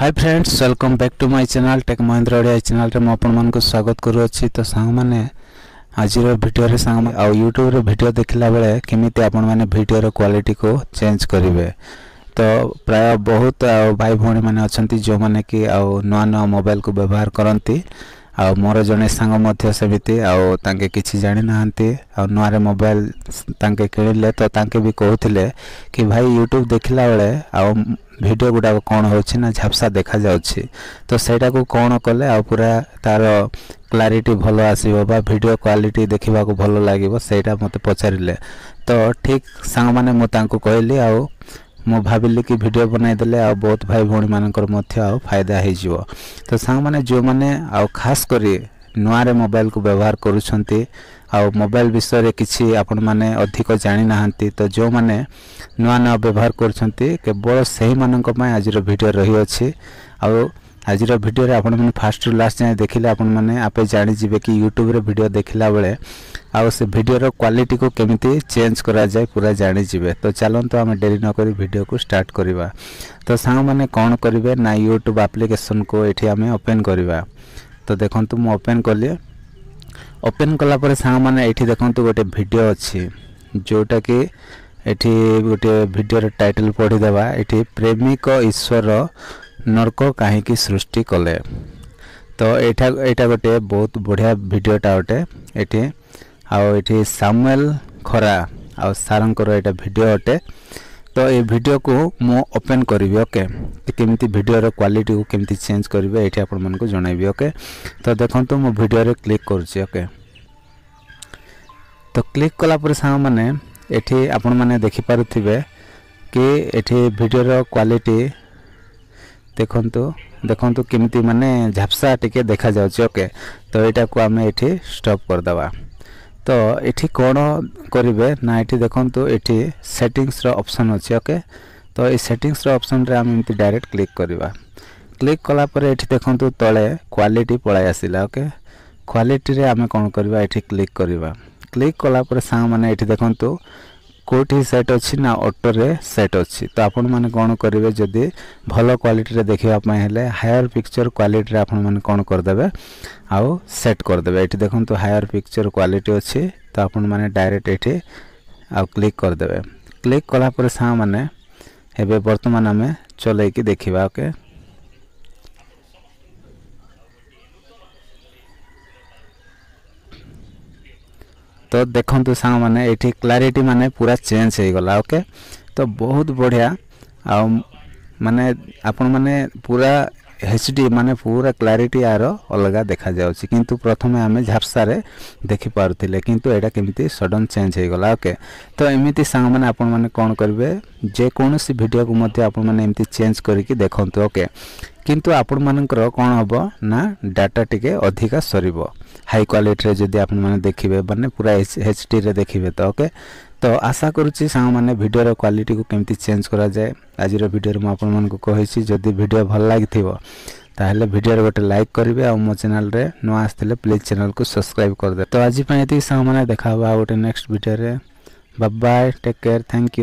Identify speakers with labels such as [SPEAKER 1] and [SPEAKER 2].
[SPEAKER 1] hi friends welcome back to my channel tech Mahendra Odia channel रे आपण मान को स्वागत करू अछि तो सांग माने आज रो वीडियो रे सांग आ YouTube रे वीडियो देखला बेले केमिति आपण माने वीडियो रो क्वालिटी को चेंज करिवे तो प्राय बहुत भाई भौणी माने अछंती जो माने कि आ नवा नवा मोबाइल को व्यवहार करंती ଆଉ ମୋର ଜଣେ ସାଙ୍ଗ ମଧ୍ୟ ସେମିତି ଆଉ ତାଙ୍କେ କିଛି ଜାଣିନାହାନ୍ତି ଆଉ ନୂଆରେ ମୋବାଇଲ ତାଙ୍କେ କିଣିଲେ ତ ତାଙ୍କେ ବି କହୁଥିଲେ କି ଭାଇ ୟୁଟ୍ୟୁବ୍ ଦେଖିଲା ବେଳେ ଆଉ ଭିଡ଼ିଓ ଗୁଡ଼ାକ କ'ଣ ହେଉଛି ନା ଝାପ୍ସା ଦେଖାଯାଉଛି ତ ସେଇଟାକୁ କ'ଣ କଲେ ଆଉ ପୁରା ତା'ର କ୍ଲାରିଟି ଭଲ ଆସିବ ବା ଭିଡ଼ିଓ କ୍ୱାଲିଟି ଦେଖିବାକୁ ଭଲ ଲାଗିବ ସେଇଟା ମୋତେ ପଚାରିଲେ ତ ଠିକ୍ ସାଙ୍ଗମାନେ ମୁଁ ତାଙ୍କୁ କହିଲି ଆଉ ମୁଁ ଭାବିଲି କି ଭିଡ଼ିଓ ବନାଇଦେଲେ ଆଉ ବହୁତ ଭାଇ ଭଉଣୀମାନଙ୍କର ମଧ୍ୟ ଆଉ ଫାଇଦା ହେଇଯିବ ତ ସାଙ୍ଗମାନେ ଯେଉଁମାନେ ଆଉ ଖାସ୍ କରି ନୂଆରେ ମୋବାଇଲକୁ ବ୍ୟବହାର କରୁଛନ୍ତି ଆଉ ମୋବାଇଲ ବିଷୟରେ କିଛି ଆପଣମାନେ ଅଧିକ ଜାଣିନାହାନ୍ତି ତ ଯେଉଁମାନେ ନୂଆ ନୂଆ ବ୍ୟବହାର କରୁଛନ୍ତି କେବଳ ସେହିମାନଙ୍କ ପାଇଁ ଆଜିର ଭିଡ଼ିଓ ରହିଅଛି ଆଉ ଆଜିର ଭିଡ଼ିଓରେ ଆପଣମାନେ ଫାଷ୍ଟରୁ ଲାଷ୍ଟ ଯାଏଁ ଦେଖିଲେ ଆପଣମାନେ ଆପେ ଜାଣିଯିବେ କି ୟୁଟ୍ୟୁବରେ ଭିଡ଼ିଓ ଦେଖିଲା ବେଳେ ଆଉ ସେ ଭିଡ଼ିଓର କ୍ୱାଲିଟିକୁ କେମିତି ଚେଞ୍ଜ କରାଯାଏ ପୁରା ଜାଣିଯିବେ ତ ଚାଲନ୍ତୁ ଆମେ ଡେରି ନକରି ଭିଡ଼ିଓକୁ ଷ୍ଟାର୍ଟ କରିବା ତ ସାଙ୍ଗମାନେ କ'ଣ କରିବେ ନା ୟୁଟ୍ୟୁବ୍ ଆପ୍ଲିକେସନ୍କୁ ଏଠି ଆମେ ଓପେନ୍ କରିବା তো দেখন্তু ମୁଁ ଓପେନ୍ କଲି ଓପେନ୍ କଲା ପରେ ସାଙ୍ଗମାନେ ଏଇଠି ଦେଖନ୍ତୁ ଗୋଟେ ଭିଡ଼ିଓ ଅଛି ଯେଉଁଟାକି ଏଠି ଗୋଟିଏ ଭିଡ଼ିଓର ଟାଇଟଲ୍ ପଢ଼ିଦେବା ଏଠି ପ୍ରେମିକ ଈଶ୍ୱର ନର୍କ କାହିଁକି ସୃଷ୍ଟି କଲେ ତ ଏଇଟା ଏଇଟା ଗୋଟେ ବହୁତ ବଢ଼ିଆ ଭିଡ଼ିଓଟା ଅଟେ ଏଠି ଆଉ ଏଠି ସାମୁଏଲ୍ ଖରା ଆଉ ସାର୍ଙ୍କର ଏଇଟା ଭିଡ଼ିଓ ଅଟେ ତ ଏ ଭିଡ଼ିଓକୁ ମୁଁ ଓପେନ୍ କରିବି ଓକେ କେମିତି ଭିଡ଼ିଓର କ୍ୱାଲିଟିକୁ କେମିତି ଚେଞ୍ଜ କରିବେ ଏଇଠି ଆପଣମାନଙ୍କୁ ଜଣାଇବି ଓକେ ତ ଦେଖନ୍ତୁ ମୁଁ ଭିଡ଼ିଓରେ କ୍ଲିକ୍ କରୁଛି ଓକେ ତ କ୍ଲିକ୍ କଲାପରେ ସାଙ୍ଗମାନେ ଏଠି ଆପଣମାନେ ଦେଖିପାରୁଥିବେ କି ଏଠି ଭିଡ଼ିଓର କ୍ୱାଲିଟି ଦେଖନ୍ତୁ ଦେଖନ୍ତୁ କେମିତି ମାନେ ଝାପ୍ସା ଟିକେ ଦେଖାଯାଉଛି ଓକେ ତ ଏଇଟାକୁ ଆମେ ଏଠି ଷ୍ଟପ୍ କରିଦେବା তো এটি କ'ଣ କରିବେ ନା ଏଠି ଦେଖନ୍ତୁ ଏଠି ସେଟିଂସର ଅପସନ୍ ଅଛି ଓକେ ତ ଏଇ ସେଟିଂସର ଅପସନ୍ରେ ଆମେ ଏମିତି ଡାଇରେକ୍ଟ କ୍ଲିକ୍ କରିବା କ୍ଲିକ୍ କଲା ପରେ ଏଠି ଦେଖନ୍ତୁ ତଳେ କ୍ୱାଲିଟି ପଳାଇ ଆସିଲା ଓକେ କ୍ୱାଲିଟିରେ ଆମେ କ'ଣ କରିବା ଏଠି କ୍ଲିକ୍ କରିବା କ୍ଲିକ୍ କଲା ପରେ ସାଙ୍ଗମାନେ ଏଠି ଦେଖନ୍ତୁ କେଉଁଠି ସେଟ୍ ଅଛି ନା ଅଟୋରେ ସେଟ୍ ଅଛି ତ ଆପଣମାନେ କ'ଣ କରିବେ ଯଦି ଭଲ କ୍ୱାଲିଟିରେ ଦେଖିବା ପାଇଁ ହେଲେ ହାୟର୍ ପିକ୍ଚର୍ କ୍ୱାଲିଟିରେ ଆପଣମାନେ କ'ଣ କରିଦେବେ ଆଉ ସେଟ୍ କରିଦେବେ ଏଠି ଦେଖନ୍ତୁ ହାୟର୍ ପିକ୍ଚର୍ କ୍ୱାଲିଟି ଅଛି ତ ଆପଣମାନେ ଡାଇରେକ୍ଟ ଏଠି ଆଉ କ୍ଲିକ୍ କରିଦେବେ କ୍ଲିକ୍ କଲା ପରେ ସାଙ୍ଗମାନେ ଏବେ ବର୍ତ୍ତମାନ ଆମେ ଚଲେଇକି ଦେଖିବା ଓକେ तो देखु सांग मैंने ये क्लारीटी मैंने पूरा चेंज हो गला ओके तो बहुत बढ़िया आ माने आपण मैंने पूरा एच डी मान पूरा क्लारीटी यार अलग देखा जाऊँगी किंतु प्रथम आम झापसारे देखिपुले किंतु केमी सडन चेंज हो गला ओके तो एमती सांग मैंने आपण मैंने कौन करेंगे जेकोसी भिड को आप करके देखते ओके କିନ୍ତୁ ଆପଣମାନଙ୍କର କ'ଣ ହେବ ନା ଡାଟା ଟିକେ ଅଧିକା ସରିବ ହାଇ କ୍ୱାଲିଟିରେ ଯଦି ଆପଣମାନେ ଦେଖିବେ ମାନେ ପୁରା ଏଚ୍ ଡିରେ ଦେଖିବେ ତ ଓକେ ତ ଆଶା କରୁଛି ସାଙ୍ଗମାନେ ଭିଡ଼ିଓର କ୍ୱାଲିଟିକୁ କେମିତି ଚେଞ୍ଜ କରାଯାଏ ଆଜିର ଭିଡ଼ିଓରେ ମୁଁ ଆପଣମାନଙ୍କୁ କହିଛି ଯଦି ଭିଡ଼ିଓ ଭଲ ଲାଗିଥିବ ତାହେଲେ ଭିଡ଼ିଓରେ ଗୋଟେ ଲାଇକ୍ କରିବେ ଆଉ ମୋ ଚ୍ୟାନେଲ୍ରେ ନୂଆ ଆସିଥିଲେ ପ୍ଲିଜ୍ ଚ୍ୟାନେଲ୍କୁ ସବସ୍କ୍ରାଇବ୍ କରିଦେବେ ତ ଆଜି ପାଇଁ ଏତିକି ସାଙ୍ଗମାନେ ଦେଖା ହେବ ଆଉ ଗୋଟେ ନେକ୍ସଟ ଭିଡ଼ିଓରେ bye take care thank you